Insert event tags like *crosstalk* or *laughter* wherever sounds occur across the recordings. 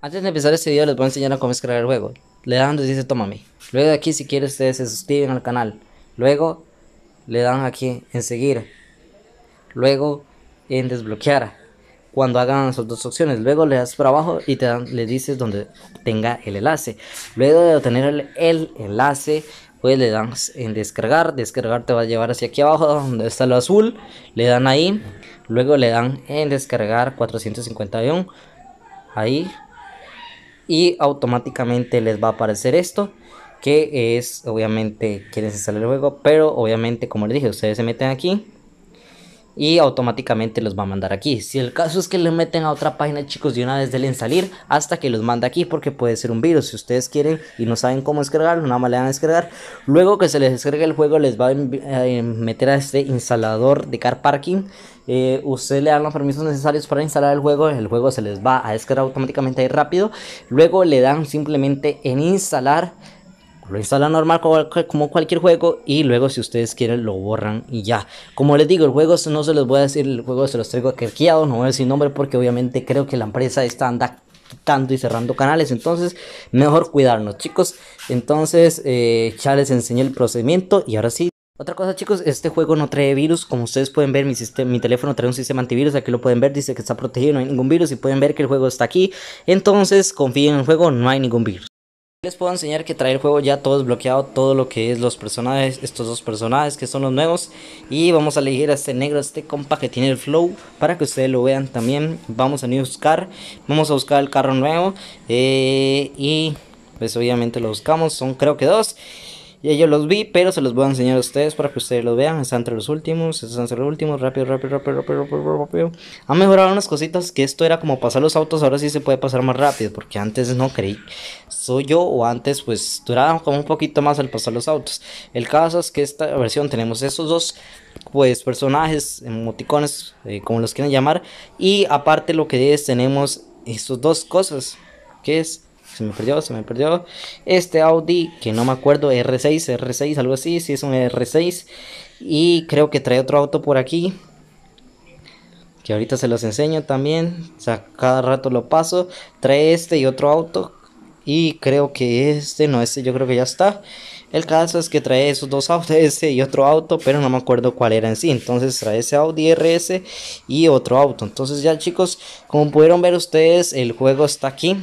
Antes de empezar este video les voy a enseñar a cómo es crear el juego. Le dan donde dice tomame Luego de aquí si quieren ustedes se suscriben al canal. Luego le dan aquí en seguir. Luego en desbloquear. Cuando hagan sus dos opciones. Luego le das para abajo y te dan, le dices donde tenga el enlace. Luego de obtener el enlace pues le dan en descargar, descargar te va a llevar hacia aquí abajo donde está lo azul, le dan ahí, luego le dan en descargar 451, ahí, y automáticamente les va a aparecer esto, que es obviamente quieren instalar el juego, pero obviamente como les dije, ustedes se meten aquí, y automáticamente los va a mandar aquí. Si el caso es que le meten a otra página, chicos, de una vez en salir hasta que los manda aquí porque puede ser un virus. Si ustedes quieren y no saben cómo descargarlo, nada más le dan a descargar. Luego que se les descargue el juego, les va a meter a este instalador de car parking. Eh, usted le dan los permisos necesarios para instalar el juego, el juego se les va a descargar automáticamente ahí rápido. Luego le dan simplemente en instalar lo instalan normal como cualquier juego y luego si ustedes quieren lo borran y ya. Como les digo, el juego no se los voy a decir, el juego se los traigo acerqueado. no voy a decir nombre porque obviamente creo que la empresa está andando quitando y cerrando canales, entonces mejor cuidarnos chicos. Entonces eh, ya les enseñé el procedimiento y ahora sí. Otra cosa chicos, este juego no trae virus, como ustedes pueden ver mi, mi teléfono trae un sistema antivirus, aquí lo pueden ver, dice que está protegido, no hay ningún virus y pueden ver que el juego está aquí, entonces confíen en el juego, no hay ningún virus les puedo enseñar que trae el juego ya todo desbloqueado, todo lo que es los personajes, estos dos personajes que son los nuevos. Y vamos a elegir a este negro, este compa que tiene el flow, para que ustedes lo vean también. Vamos a buscar, vamos a buscar el carro nuevo. Eh, y pues obviamente lo buscamos, son creo que dos. Ya yo los vi, pero se los voy a enseñar a ustedes para que ustedes los vean. Están entre los últimos, están entre los últimos. Rápido, rápido, rápido, rápido, rápido, rápido. Han mejorado unas cositas que esto era como pasar los autos, ahora sí se puede pasar más rápido. Porque antes no creí. Soy yo o antes pues duraba como un poquito más al pasar los autos. El caso es que esta versión tenemos esos dos pues personajes, emoticones, eh, como los quieren llamar. Y aparte lo que es tenemos estos dos cosas. Que es se me perdió, se me perdió. Este Audi, que no me acuerdo, R6, R6, algo así, si es un R6. Y creo que trae otro auto por aquí. Que ahorita se los enseño también. O sea, cada rato lo paso. Trae este y otro auto. Y creo que este, no, este yo creo que ya está. El caso es que trae esos dos autos, *laughs* ese y otro auto, pero no me acuerdo cuál era en sí. Entonces trae ese Audi RS y otro auto. Entonces ya chicos, como pudieron ver ustedes, el juego está aquí.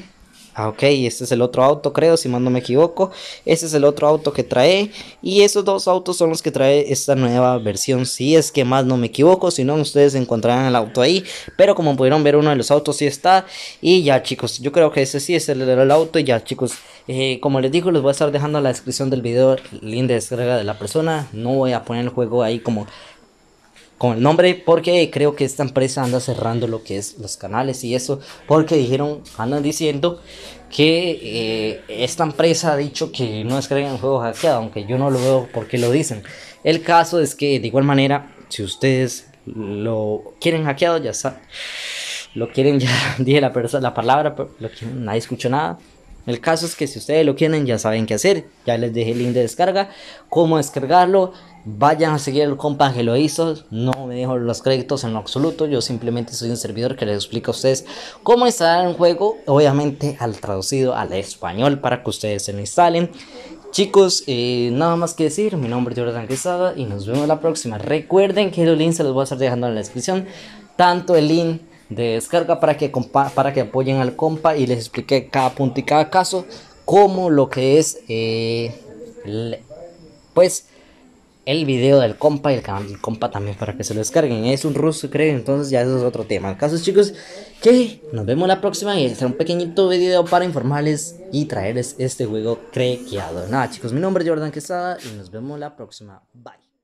Ah, ok, este es el otro auto, creo, si más no me equivoco. Este es el otro auto que trae. Y esos dos autos son los que trae esta nueva versión. Si es que más no me equivoco, si no, ustedes encontrarán el auto ahí. Pero como pudieron ver, uno de los autos sí está. Y ya, chicos, yo creo que ese sí es el, del auto. Y ya, chicos, eh, como les digo, les voy a estar dejando en la descripción del video el link de descarga de la persona. No voy a poner el juego ahí como con el nombre porque creo que esta empresa anda cerrando lo que es los canales y eso porque dijeron andan diciendo que eh, esta empresa ha dicho que no descargan juegos hackeados aunque yo no lo veo porque lo dicen el caso es que de igual manera si ustedes lo quieren hackeado ya saben lo quieren ya *laughs* dije la persona la palabra pero nadie escuchó nada el caso es que si ustedes lo quieren, ya saben qué hacer. Ya les dejé el link de descarga, cómo descargarlo. Vayan a seguir el compa que lo hizo. No me dejo los créditos en lo absoluto. Yo simplemente soy un servidor que les explica a ustedes cómo instalar un juego. Obviamente al traducido al español para que ustedes se lo instalen. Chicos, eh, nada más que decir, mi nombre es Jordan Quesada y nos vemos la próxima. Recuerden que los link se los voy a estar dejando en la descripción, tanto el link de descarga para que, para que apoyen al compa y les explique cada punto y cada caso como lo que es eh, pues el video del compa y el canal del compa también para que se lo descarguen es un ruso creo entonces ya eso es otro tema el caso chicos que nos vemos la próxima y será un pequeñito video para informarles y traerles este juego crequeado nada chicos mi nombre es Jordan Quesada y nos vemos la próxima bye